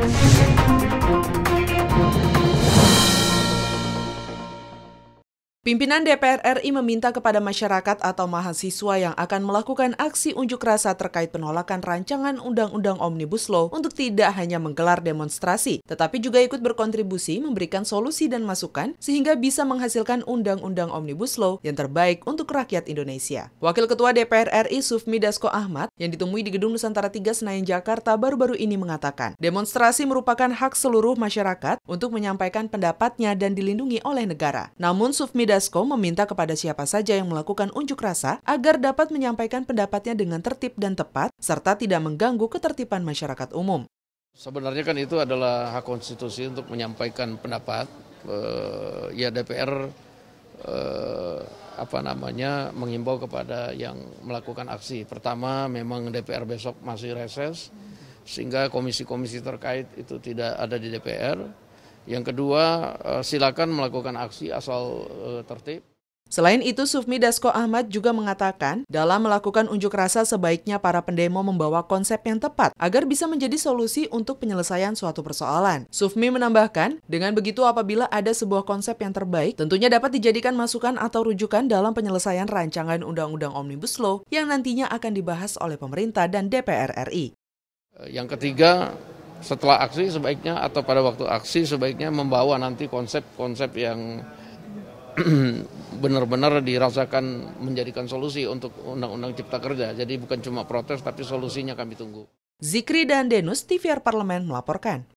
Música Pimpinan DPR RI meminta kepada masyarakat atau mahasiswa yang akan melakukan aksi unjuk rasa terkait penolakan rancangan Undang-Undang Omnibus Law untuk tidak hanya menggelar demonstrasi, tetapi juga ikut berkontribusi memberikan solusi dan masukan sehingga bisa menghasilkan Undang-Undang Omnibus Law yang terbaik untuk rakyat Indonesia. Wakil Ketua DPR RI Sufmi Dasko Ahmad yang ditemui di Gedung Nusantara 3 Senayan Jakarta baru-baru ini mengatakan, demonstrasi merupakan hak seluruh masyarakat untuk menyampaikan pendapatnya dan dilindungi oleh negara. Namun Sufmi Dasko meminta kepada siapa saja yang melakukan unjuk rasa agar dapat menyampaikan pendapatnya dengan tertib dan tepat, serta tidak mengganggu ketertiban masyarakat umum. Sebenarnya kan itu adalah hak konstitusi untuk menyampaikan pendapat. Eh, ya DPR eh, apa namanya mengimbau kepada yang melakukan aksi. Pertama memang DPR besok masih reses sehingga komisi-komisi terkait itu tidak ada di DPR. Yang kedua, eh, silakan melakukan aksi asal eh, tertib. Selain itu, Sufmi Dasko Ahmad juga mengatakan, dalam melakukan unjuk rasa sebaiknya para pendemo membawa konsep yang tepat agar bisa menjadi solusi untuk penyelesaian suatu persoalan. Sufmi menambahkan, dengan begitu apabila ada sebuah konsep yang terbaik, tentunya dapat dijadikan masukan atau rujukan dalam penyelesaian rancangan Undang-Undang Omnibus Law yang nantinya akan dibahas oleh pemerintah dan DPR RI. Eh, yang ketiga, setelah aksi sebaiknya atau pada waktu aksi sebaiknya membawa nanti konsep-konsep yang benar-benar dirasakan menjadikan solusi untuk Undang-Undang Cipta Kerja. Jadi bukan cuma protes tapi solusinya kami tunggu. Zikri dan Denus, TVR Parlemen melaporkan.